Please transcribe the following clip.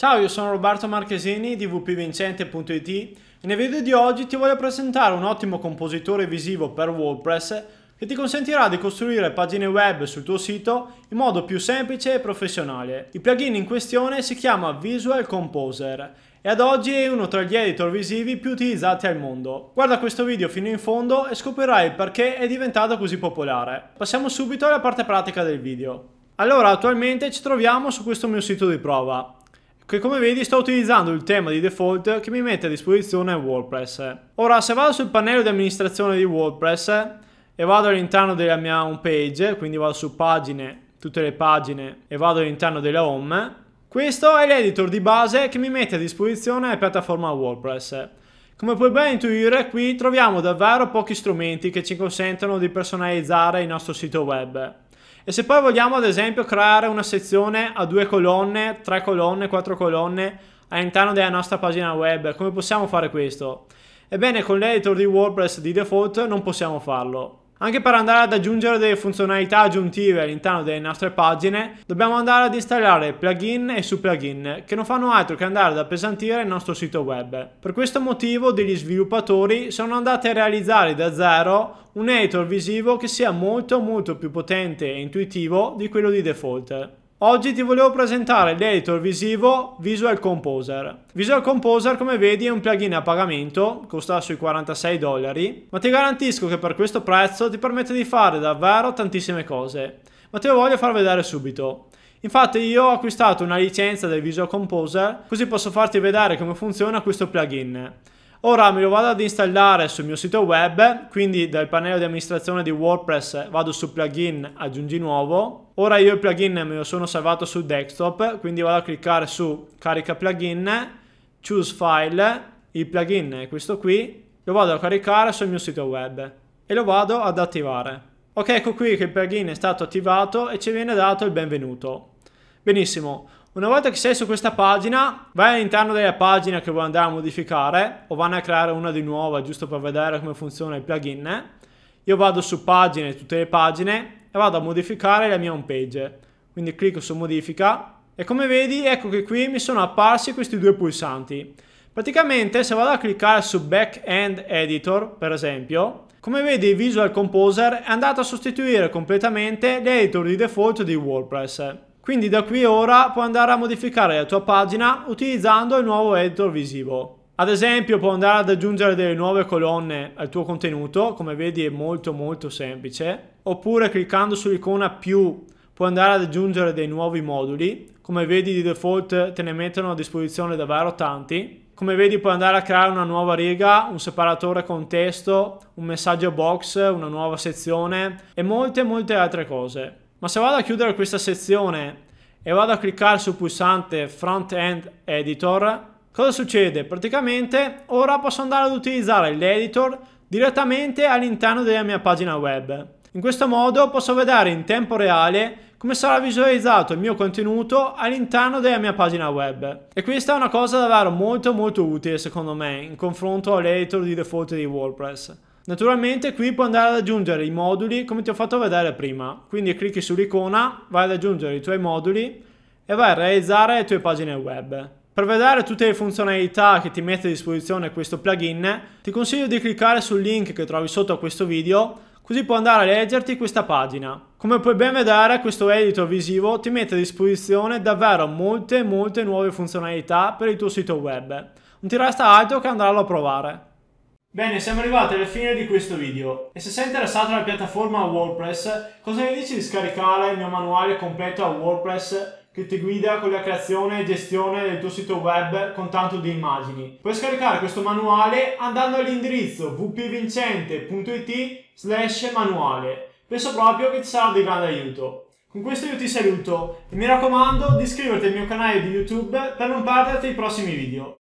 Ciao, io sono Roberto Marchesini di wpvincente.it e nel video di oggi ti voglio presentare un ottimo compositore visivo per WordPress che ti consentirà di costruire pagine web sul tuo sito in modo più semplice e professionale. Il plugin in questione si chiama Visual Composer e ad oggi è uno tra gli editor visivi più utilizzati al mondo. Guarda questo video fino in fondo e scoprirai il perché è diventato così popolare. Passiamo subito alla parte pratica del video. Allora, attualmente ci troviamo su questo mio sito di prova che come vedi sto utilizzando il tema di default che mi mette a disposizione WordPress. Ora se vado sul pannello di amministrazione di WordPress e vado all'interno della mia home page, quindi vado su pagine, tutte le pagine e vado all'interno della home, questo è l'editor di base che mi mette a disposizione la piattaforma WordPress. Come puoi ben intuire, qui troviamo davvero pochi strumenti che ci consentono di personalizzare il nostro sito web. E se poi vogliamo ad esempio creare una sezione a due colonne, tre colonne, quattro colonne all'interno della nostra pagina web, come possiamo fare questo? Ebbene con l'editor di WordPress di default non possiamo farlo. Anche per andare ad aggiungere delle funzionalità aggiuntive all'interno delle nostre pagine, dobbiamo andare ad installare plugin e su che non fanno altro che andare ad appesantire il nostro sito web. Per questo motivo degli sviluppatori sono andati a realizzare da zero un editor visivo che sia molto molto più potente e intuitivo di quello di default. Oggi ti volevo presentare l'editor visivo Visual Composer. Visual Composer come vedi è un plugin a pagamento, costa sui 46 dollari, ma ti garantisco che per questo prezzo ti permette di fare davvero tantissime cose. Ma te lo voglio far vedere subito. Infatti io ho acquistato una licenza del Visual Composer così posso farti vedere come funziona questo plugin. Ora me lo vado ad installare sul mio sito web, quindi dal pannello di amministrazione di WordPress vado su plugin aggiungi nuovo. Ora io il plugin me lo sono salvato sul desktop, quindi vado a cliccare su carica plugin, choose file, il plugin è questo qui, lo vado a caricare sul mio sito web e lo vado ad attivare. Ok, ecco qui che il plugin è stato attivato e ci viene dato il benvenuto. Benissimo, una volta che sei su questa pagina, vai all'interno della pagina che vuoi andare a modificare o vanno a creare una di nuova giusto per vedere come funziona il plugin. Io vado su pagine, tutte le pagine e vado a modificare la mia home page. Quindi clicco su modifica e come vedi ecco che qui mi sono apparsi questi due pulsanti. Praticamente se vado a cliccare su Back End Editor per esempio, come vedi Visual Composer è andato a sostituire completamente l'editor di default di WordPress. Quindi da qui ora puoi andare a modificare la tua pagina utilizzando il nuovo editor visivo. Ad esempio puoi andare ad aggiungere delle nuove colonne al tuo contenuto, come vedi è molto molto semplice, oppure cliccando sull'icona più puoi andare ad aggiungere dei nuovi moduli, come vedi di default te ne mettono a disposizione davvero tanti, come vedi puoi andare a creare una nuova riga, un separatore con testo, un messaggio box, una nuova sezione e molte molte altre cose. Ma se vado a chiudere questa sezione e vado a cliccare sul pulsante Front End Editor, cosa succede? Praticamente ora posso andare ad utilizzare l'editor direttamente all'interno della mia pagina web. In questo modo posso vedere in tempo reale come sarà visualizzato il mio contenuto all'interno della mia pagina web. E questa è una cosa davvero molto molto utile secondo me in confronto all'editor di default di WordPress. Naturalmente qui puoi andare ad aggiungere i moduli come ti ho fatto vedere prima, quindi clicchi sull'icona, vai ad aggiungere i tuoi moduli e vai a realizzare le tue pagine web. Per vedere tutte le funzionalità che ti mette a disposizione questo plugin, ti consiglio di cliccare sul link che trovi sotto a questo video, così puoi andare a leggerti questa pagina. Come puoi ben vedere, questo editor visivo ti mette a disposizione davvero molte molte nuove funzionalità per il tuo sito web. Non ti resta altro che andarlo a provare. Bene, siamo arrivati alla fine di questo video e se sei interessato alla piattaforma WordPress, cosa ne dici di scaricare il mio manuale completo a WordPress che ti guida con la creazione e gestione del tuo sito web con tanto di immagini? Puoi scaricare questo manuale andando all'indirizzo wpvincente.it slash manuale. Penso proprio che ti sarà di grande aiuto. Con questo io ti saluto e mi raccomando di iscriverti al mio canale di YouTube per non perderti i prossimi video.